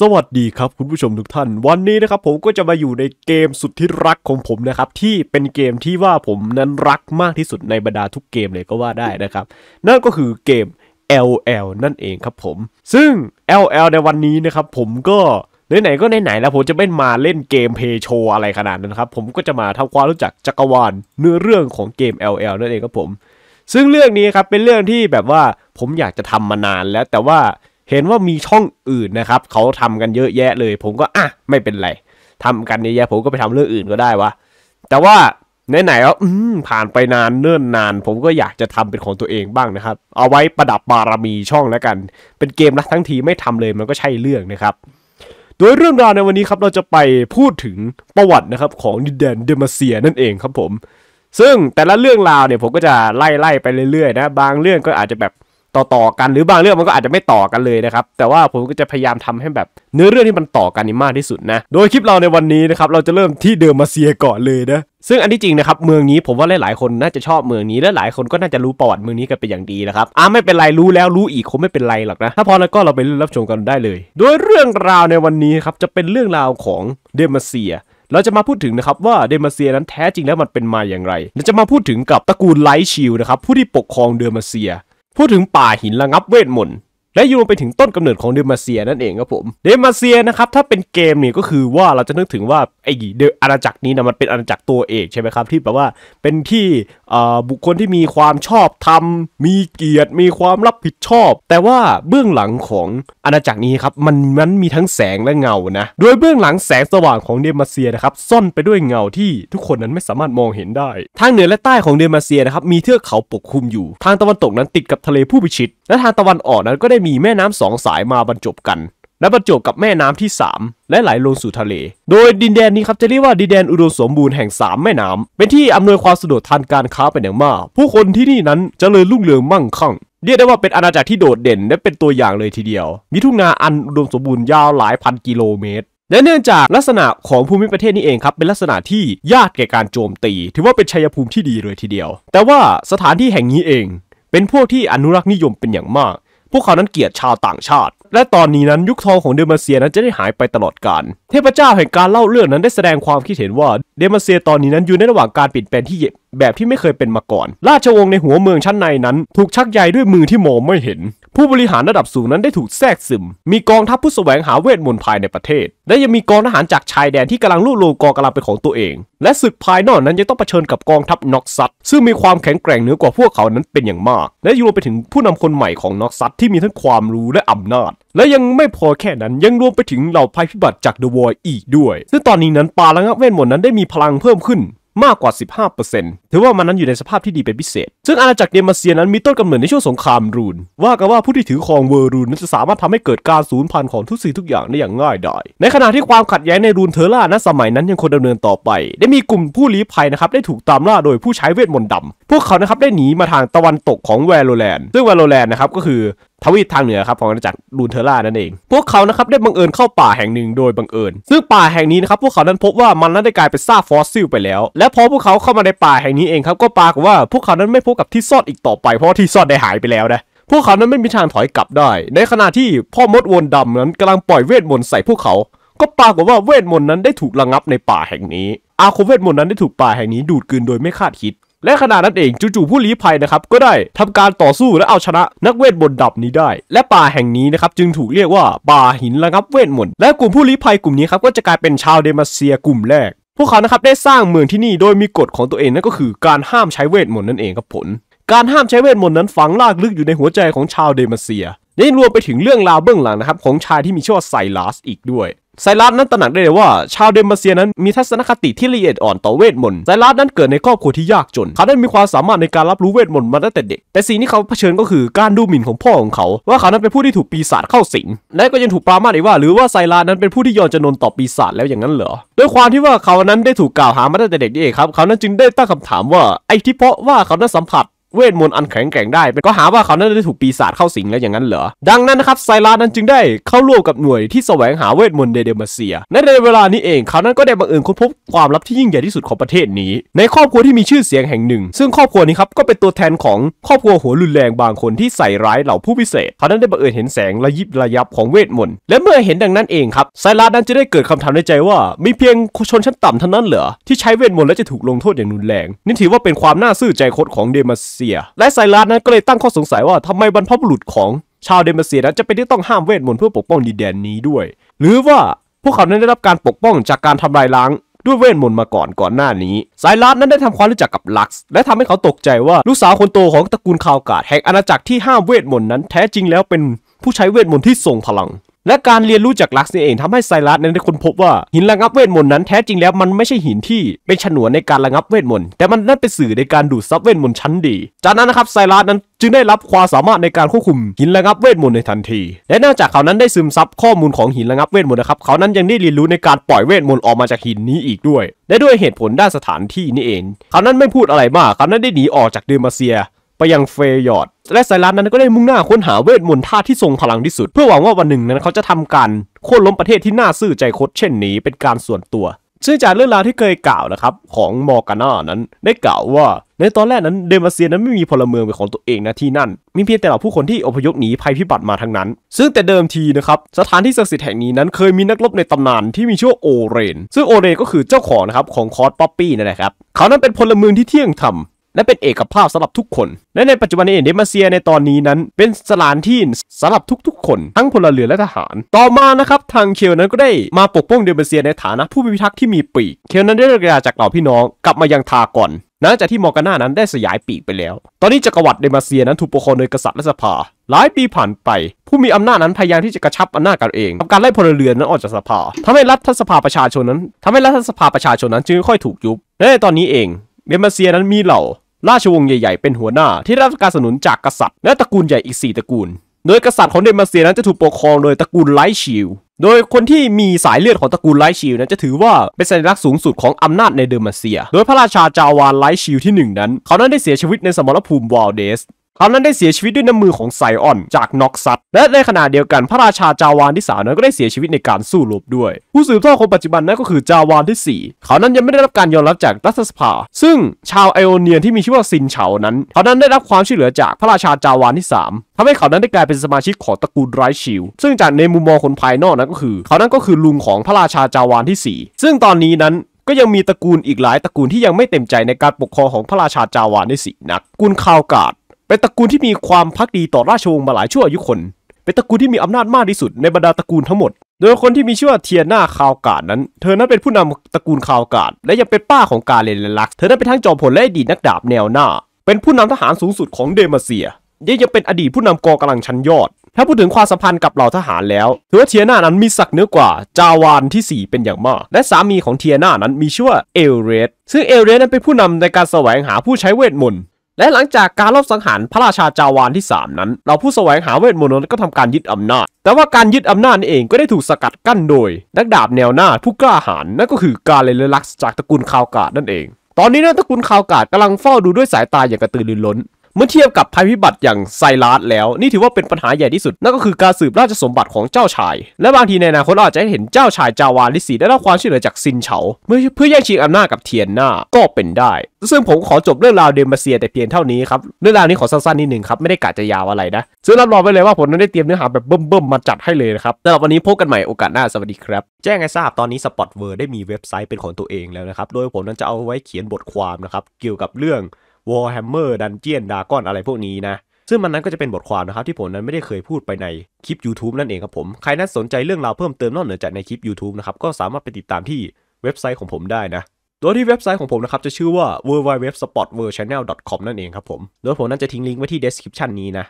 สวัสดีครับคุณผู้ชมทุกท่านวันนี้นะครับผมก็จะมาอยู่ในเกมสุดที่รักของผมนะครับที่เป็นเกมที่ว่าผมนั้นรักมากที่สุดในบรรดาทุกเกมเลยก็ว่าได้นะครับนั่นก็คือเกม LL นั่นเองครับผม ซึ่ง LL ในวันนี้นะครับ ผมก็ไหนๆก็ไหนๆแล้วผมจะไม่มาเล่นเกมเพย์โชอะไรขนาดนั้นครับ ผมก็จะมาทำความรู้จักจักรวาลเนื้อเรื่องของเกม LL นั่นเองครับผม ซึ่งเรื่องนี้ครับเป็นเรื่องที่แบบว่าผมอยากจะทำมานานแล้วแต่ว่าเห็นว่ามีช่องอื่นนะครับเขาทำกันเยอะแยะเลย ผมก็อ่ะไม่เป็นไรทำกันเยอะแยะผมก็ไปทำเรื่องอื่นก็ได้วะแต่ว่าไหนๆแล้วผ่านไปนานเนิ่นนาน ผมก็อยากจะทำเป็นของตัวเองบ้างนะครับ เอาไว้ประดับบารมีช่องแล้วกัน เป็นเกมละทั้งทีไม่ทำเลยมันก็ใช่เรื่องนะครับโดยเรื่องราวในวันนี้ครับเราจะไปพูดถึงประวัตินะครับของดินแดนเดมาเซียนั่นเองครับผมซึ่งแต่ละเรื่องราวเนี่ยผมก็จะไล่ๆไปเรื่อยๆนะบางเรื่องก็อาจจะแบบต่อๆกัน หรือบางเรื่องมันก็อาจจะไม่ต่อกันเลยนะครับ แต่ว่าผมก็จะพยายามทำให้แบบ เนื้อเรื่องที่มันต่อกันนี่มากที่สุดนะ โดยคลิปเราในวันนี้นะครับเราจะเริ่มที่เดอร์มาเซียก่อนเลยนะซึ่งอันที่จริงนะครับ เมืองนี้ผมว่า หลายๆคนน่าจะชอบเมืองนี้และหลายคนก็น่าจะรู้ประวัติเมืองนี้กันเป็นอย่างดีนะครับ อ่าไม่เป็นไรรู้แล้วรู้อีกคงไม่เป็นไรหรอกนะถ้าพอแล้วก็เราไปรับชมกันได้เลยโดยเรื่องราวในวันนี้ครับจะเป็นเรื่องราวของเดมาเซียเราจะมาพูดถึงนะครับว่าเดมาเซียนั้นแท้จริงแล้วมันเป็นมาอย่างไรเราจะมาพูดถึงกับตระกูลไลท์ชิลนะครับผู้ที่ปกครองเดมาเซียพูดถึงป่าหินระงับเวทมนต์และโยงไปถึงต้นกำเนิดของเดมาเซียนั่นเองครับผมเดมาเซียนะครับถ้าเป็นเกมเนี่ยก็คือว่าเราจะนึกถึงว่าไอ้เดอาณาจักรนี้นะมันเป็นอาณาจักรตัวเอกใช่ไหมครับ ที่แบบว่าเป็นที่บุคคลที่มีความชอบธรรมมีเกียรติ มีความรับผิดชอบ แต่ว่าเบื้องหลังของอาณาจักรนี้ครับมันมันมีทั้งแสงและเงานะโดยเบื้องหลังแสงสว่างของเดมาเซียนะครับซ่อนไปด้วยเงาที่ทุกคนนั้นไม่สามารถมองเห็นได้ ทางเหนือและใต้ของเดมาเซียนะครับมีเทือกเขาปกคลุมอยู่ ทางตะวันตกนั้นติดกับทะเลผู้พิชิต และทางตะวันออกนั้นก็ได้มีแม่น้ำสองสายมาบรรจบกัน และบรรจบกับแม่น้ำที่ 3 และไหลลงสู่ทะเล โดยดินแดนนี้ครับ จะเรียกว่าดินแดนอุดมสมบูรณ์แห่ง 3 แม่น้ำ เป็นที่อำนวยความสะดวกทางการค้าเป็นอย่างมาก ผู้คนที่นี่นั้นจะเลยรุ่งเรืองมั่งคั่ง เรียกได้ว่าเป็นอาณาจักรที่โดดเด่นและเป็นตัวอย่างเลยทีเดียว มีทุ่งนาอันอุดมสมบูรณ์ยาวหลายพันกิโลเมตร และเนื่องจากลักษณะของภูมิประเทศนี้เองครับ เป็นลักษณะที่ยากแก่การโจมตี ถือว่าเป็นชัยภูมิที่ดีเลยทีเดียว แต่ว่าสถานที่แห่งนี้เอง เป็นพวกที่อนุรักษ์นิยมเป็นอย่างมากพวกเขานั้นเกลียดชาวต่างชาติ และตอนนี้นั้นยุคทองของเดมาเซียนั้นจะได้หายไปตลอดกาล เทพเจ้าแห่งการเล่าเรื่องนั้นได้แสดงความคิดเห็นว่าเดมาเซียตอนนี้นั้นอยู่ในระหว่างการเปลี่ยนแปลงที่แบบที่ไม่เคยเป็นมาก่อน ราชวงศ์ในหัวเมืองชั้นในนั้น ถูกชักใยด้วยมือที่มองไม่เห็นผู้บริหารระดับสูงนั้นได้ถูกแทรกซึม มีกองทัพผู้สแสวงหาเวทมนต์ภายในประเทศ และยังมีกองทหารจากชายแดนที่กำลังรุบโลกอกำลังเป็นของตัวเอง และศึกภายนอกนั้นยังต้องเผชิญกับกองทัพน็อกซัตซึ่งมีความแข็งแกร่งเหนือกว่าพวกเขานั้นเป็นอย่างมาก และรวมไปถึงผู้นำคนใหม่ของน็อกซัตที่มีทั้งความรู้และอำนาจ และยังไม่พอแค่นั้นยังรวมไปถึงเหล่าภัยพิบัติจากเดอะวอยอีกด้วย ซึ่งตอนนี้นั้นปาลังเวทมนต์นั้นได้มีพลังเพิ่มขึ้นมากกว่า 15%ถือว่ามันนั้นอยู่ในสภาพที่ดีเป็นพิเศษ ซึ่งอาณาจักรเดมาเซียนั้นมีต้นกำเนิดในช่วงสงครามรูน ว่ากันว่าผู้ที่ถือครองเวอร์รูน นั้นจะสามารถทำให้เกิดการสูญพันธุ์ของทุกสิ่งทุกอย่างได้อย่างง่ายดาย ในขณะที่ความขัดแย้งในรูนเทอร่าณสมัยนั้นยังคงดำเนินต่อไป ได้มีกลุ่มผู้ลี้ภัยนะครับได้ถูกตามล่าโดยผู้ใช้เวทมนต์ดำพวกเขานะครับได้หนีมาทางตะวันตกของแวโรแลนด์ ซึ่งแวโรแลนด์นะครับก็คือทวีปทางเหนือครับของอาณาจักรลูนเทล่านั่นเอง พวกเขานะครับได้บังเอิญเข้าป่าแห่งหนึ่งโดยบังเอิญ ซึ่งป่าแห่งนี้นะครับ พวกเขานั้นพบว่ามันนั้นได้กลายเป็นซากฟอสซิลไปแล้ว และพอพวกเขาเข้ามาในป่าแห่งนี้เองครับก็ปรากฏว่าพวกเขานั้นไม่พบกับที่ซ่อนอีกต่อไป เพราะที่ซ่อนได้หายไปแล้วนะ พวกเขานั้นไม่มีทางถอยกลับได้ ในขณะที่พ่อมดวนดำนั้นกำลังปล่อยเวทมนต์ใส่พวกเขา ก็ปรากฏว่าเวทมนต์นั้นได้ถูกระงับในป่าแห่งนี้ อาคมเวทมนต์นั้นได้ถูกป่าแห่งนี้ดูดกลืนโดยไม่คาดคิดและขณะนั้นเองจู่ๆผู้ลี้ภัยนะครับก็ได้ ทำการต่อสู้และเอาชนะ นักเวทมนต์ดับนี้ได้ และป่าแห่งนี้นะครับ จึงถูกเรียกว่าป่าหินระงับเวทมนต์และกลุ่มผู้ลี้ภัยกลุ่มนี้ครับ ก็จะกลายเป็นชาวเดมาเซียกลุ่มแรก พวกเขานะครับได้สร้างเมืองที่นี่โดยมีกฎของตัวเองนั่นก็คือการห้ามใช้เวทมนต์นั่นเองครับผล การห้ามใช้เวทมนต์นั้นฝังลากลึกอยู่ในหัวใจของชาวเดมาเซียได้รวมไปถึงเรื่องราวเบื้องหลังนะครับของชายที่มีชื่อว่าไซลัสอีกด้วยไซรัสนั้นตระหนักได้เลยว่าชาวเดมัสเซียนั้นมีทัศนคติที่ละเอียดอ่อนต่อเวทมนต์ไซรัสนั้นเกิดในครอบครัวที่ยากจน เขาได้มีความสามารถในการรับรู้เวทมนต์มาตั้งแต่เด็กแต่สิ่งที่เขาเผชิญก็คือการดูหมิ่นของพ่อของเขา ว่าเขานั้นเป็นผู้ที่ถูกปีศาจเข้าสิงและก็ยังถูกปรามารอีกว่าหรือว่าไซรัสนั้นเป็นผู้ที่ยอมจำนนต่อปีศาจแล้วอย่างนั้นเหรอด้วยความที่ว่าเขานั้นได้ถูกกล่าวหามาตั้งแต่เด็กนี่เองครับเขานั้นจึงได้ตั้งคำถามว่าไอ้ที่เพราะว่าเขานั้นสัมผัสเวทมนต์อันแข็งแกร่งได้ก็หาว่าเขานั้นได้ถูกปีศาจเข้าสิงแล้ว อย่างนั้นเหรอ ดังนั้นนะครับ ไซรัสนั้นจึงได้เข้าร่วมกับหน่วยที่แสวงหาเวทมนต์เดเดมาเซียในเวลานี้เองเขานั้นก็ได้บังเอิญค้นพบความลับที่ยิ่งใหญ่ที่สุดของประเทศนี้ ในครอบครัวที่มีชื่อเสียงแห่งหนึ่ง ซึ่งครอบครัวนี้ครับก็เป็นตัวแทนของครอบครัวหัวรุนแรงบางคนที่ใส่ร้ายเหล่าผู้พิเศษ เขานั้นได้บังเอิญเห็นแสงระยิบระยับของเวทมนต์และเมื่อเห็นดังนั้นเองครับไซรัสนั้นจะได้เกิดคำถามในใจว่ามีเพียงชนชั้นต่ำเท่านั้นเหรอที่ใช้เวทมนต์แลวจะถูกลงโทษอย่างรุนแรงนี่ถือว่าเป็นความน่าซื่อใจคดของเดมาเซีียและไซรัสนั้นก็เลยตั้งข้อสงสัยว่าทำไมบรรพบุรุษของชาวเดมาเซียนั้นจะเป็นที่ต้องห้ามเวทมนต์เพื่อปกป้องดินแดนนี้ด้วย หรือว่าพวกเขานั้นได้รับการปกป้องจากการทำลายล้างด้วยเวทมนต์มาก่อนก่อนหน้านี้ไซรัสนั้นได้ทำความรู้จักกับลักซ์และทำให้เขาตกใจว่าลูกสาวคนโตของตระกูลคาวกาดแห่งอาณาจักรที่ห้ามเวทมนต์นั้นแท้จริงแล้วเป็นผู้ใช้เวทมนต์ที่ทรงพลังและการเรียนรู้จากลักซ์นี่เองทำให้ไซรัสนั้นได้ค้นพบว่าหินระงับเวทมนต์นั้น แท้จริงแล้วมันไม่ใช่หินที่เป็นฉนวนในการระงับเวทมนต์แต่มันนั่นเป็นสื่อในการดูดซับเวทมนต์ชั้นดีจากนั้นนะครับไซรัสนั้นจึงได้รับความสามารถในการควบคุมหินระงับเวทมนต์ในทันที และนอกจากเขานั้นได้ซึมซับข้อมูลของหินระงับเวทมนต์นะครับเขานั้นยังได้เรียนรู้ในการปล่อยเวทมนต์ออกมาจากหินนี้อีกด้วยและด้วยเหตุผลด้านสถานที่นี่เอง เขานั้นไม่พูดอะไรมากเขานั้นได้หนีออกจากเดมาเซียไปยังเฟยอดและไซรัสนั้นก็ได้มุ่งหน้าค้นหาเวทมนต์ธาตุที่ทรงพลังที่สุด เพื่อหวังว่าวันหนึ่งนั้นเขาจะทำการโค่นล้มประเทศที่น่าซื่อใจคดเช่นนี้เป็นการส่วนตัวซึ่งจากเรื่องราวที่เคยกล่าวนะครับ ของมอร์กาน่านั้น ได้กล่าวว่า ในตอนแรกนั้นเดมาเซียนั้นไม่มีพลเมืองเป็นของตัวเองนะที่นั่นมีเพียงแต่เหล่าผู้คนที่อพยพหนีภัยพิบัติมาทั้งนั้น ซึ่งแต่เดิมทีนะครับสถานที่ศักดิ์สิทธิ์แห่งนี้นั้นเคยมีนักรบในตำนานที่มีชื่อโอเรนซึ่งโอเรนก็คือเจ้าของนะครับของคอสป๊อปปี้นั่นแหละครับเขานั้นเป็นพลเมืองที่เที่ยงธรรมและเป็นเอกภาพสำหรับทุกคน และในปัจจุบันเองเดมาเซียในตอนนี้นั้น เป็นสถานที่สำหรับทุกๆ คน ทั้งพลเรือนและทหาร ต่อมานะครับ ทางเคียวนั้นก็ได้มาปกป้องเดมาเซียในฐานะ ผู้พิทักษ์ที่มีปีก เคียวนั้นได้เลิกราจากเหล่าพี่น้องกลับมายังทากอนหลังจากที่มอร์กาน่านั้นได้สยายปีกไปแล้ว ตอนนี้จักรวรรดิเดมาเซียนั้นถูกปกครองโดยกษัตริย์และสภา หลายปีผ่านไป ผู้มีอำนาจนั้นพยายามที่จะกระชับอำนาจกันเองทำการไล่พลเรือนนั้นออกจากสภาทำให้รัฐสภาประชาชนนั้นทำให้รัฐสภาประชาชนนั้น จึงค่อยถูกยุบและในตอนนี้เอง เดมาเซียนั้นมีเหล่าราชวงศ์ใหญ่ ๆ เป็นหัวหน้า ที่รับการสนับสนุนจากกษัตริย์และตระกูลใหญ่อีก 4 ตระกูล โดยกษัตริย์ของเดนมาเซียนั้นจะถูกปกครองโดยตระกูลไลชิลโดยคนที่มีสายเลือดของตระกูลไลชิลนั้นจะถือว่าเป็นสัญลักษณ์สูงสุดของอำนาจในเดนร์มาเซีย โดยพระราชาจาวานไลชิลที่ 1 นั้น เขานั้นได้เสียชีวิตในสมรภูมิวอลเดสเขานั้นได้เสียชีวิตด้วยน้ำมือของไซออน จากน็อกซัตและในขณะเดียวกันพระราชาจาวานที่สามนั้นก็ได้เสียชีวิตในการสู้รบด้วย ผู้สืบทอดคนปัจจุบันนั้นก็คือจาวานที่ 4 เขานั้นยังไม่ได้รับการยอมรับจากรัฐสภา ซึ่งชาวไอโอเนียนที่มีชื่อว่าซินเฉานั้น เขานั้นได้รับความช่วยเหลือจากพระราชาจาวานที่3ทำให้เขานั้นได้กลายเป็นสมาชิกของตระกูลไรชิลซึ่งจากในมุมมองคนภายนอกนั้นก็คือ เขานั้นก็คือลุงของพระราชาจาวานที่ 4 ซึ่งตอนนี้นั้นก็ยังมีตระกูลอีกหลายตระกูลที่ยังไม่เต็มใจในการปกครองของพระราชาจาวานที่สีนัก กุลคาวกาดเป็นตระกูลที่มีความพักดีต่อราชวงศ์มาหลายชั่วอายุคน เป็นตระกูลที่มีอำนาจมากที่สุดในบรรดาตระกูลทั้งหมด โดยคนที่มีชื่อว่าเทียนาคาวกาดนั้น เธอนั้นเป็นผู้นำตระกูลคาวกาดและยังเป็นป้าของกาเลนลลัก เธอนั้นเป็นทั้งจอมพลและอดีตนักดาบแนวหน้า เป็นผู้นำทหารสูงสุดของเดมาเซียยังยังเป็นอดีตผู้นำกองกำลังชั้นยอด ถ้าพูดถึงความสัมพันธ์กับเหล่าทหารแล้วเธอเทียนานั้นมีศักดิ์เหนือกว่าจาวานที่ 4 เป็นอย่างมาก และสามีของเทียนานั้นมีชื่อว่าเอลเรส ซึ่งเอลเรสนั้นเป็นผู้นาในการแสวงหาผู้ใช้เวทมนต์และหลังจากการลบสังหารพระราชาจาวานที่ 3 นั้น เราผู้แสวงหาเวทมนต์ก็ทำการยึดอำนาจ แต่ว่าการยึดอำนาจนี่เองก็ได้ถูกสกัดกั้นโดย นักดาบแนวหน้าผู้กล้าหาญนั่นก็คือกาเลเลลักษ์จากตระกูลคาวกาดนั่นเอง ตอนนี้นะตระกูลคาวกาดกำลังเฝ้าดูด้วยสายตาอย่างกระตือรือร้นเมื่อเทียบกับภัยพิบัติอย่างไซรัสแล้ว นี่ถือว่าเป็นปัญหาใหญ่ที่สุดนั่นก็คือการสืบราชสมบัติของเจ้าชาย และบางทีในอนาคตอาจจะเห็นเจ้าชาย จาวาลิสีได้รับความช่วยเหลือจากซินเฉาเพื่อเพื่อแย่งชิงอำนาจกับเทียนหน้าก็เป็นได้ ซึ่งผมขอจบเรื่องราวเดมาเซีย แต่เพียงเท่านี้ครับเรื่องราวนี้ขอสั้นๆนิดหนึ่งครับไม่ได้กะจะยาวอะไรนะซึ่งรับรองไว้เลยว่าผมนั้นได้เตรียมเนื้อหาแบบเบิ่มๆ มาจัดให้เลยนะครับแต่วับวันนี้พบกันใหม่โอกาสหน้าสวัสดีครับแจ้งให้ทราบตอนนี้สปอตเวิร์ได้มีเว็บไซต์เป็นของตัวเองแล้วนะครับโดยผมนั้นจะเอาไว้เขียนบทความนะครับเกี่ยวกับเรื่อง w a r แฮมเมอร์ดันเจียนดากอะไรพวกนี้นะ ซึ่งมันนั้นก็จะเป็นบทความนะครับ ที่ผมนั้นไม่ได้เคยพูดไปในคลิป YouTube นั่นเองครับผม ใครนั้นสนใจเรื่องราวเพิ่มเติมนอกเหนือจากในคลิป YouTube นะครับ ก็สามารถไปติดตามที่เว็บไซต์ของผมได้นะโดยที่เว็บไซต์ของผมนะครับจะชื่อว่า w w w s p o r t w o r l d c h a n n e l c o m นั่นเองครับผม โดยผมนั้นจะทิ้งลิงก์ไว้ที่ description นี้นะ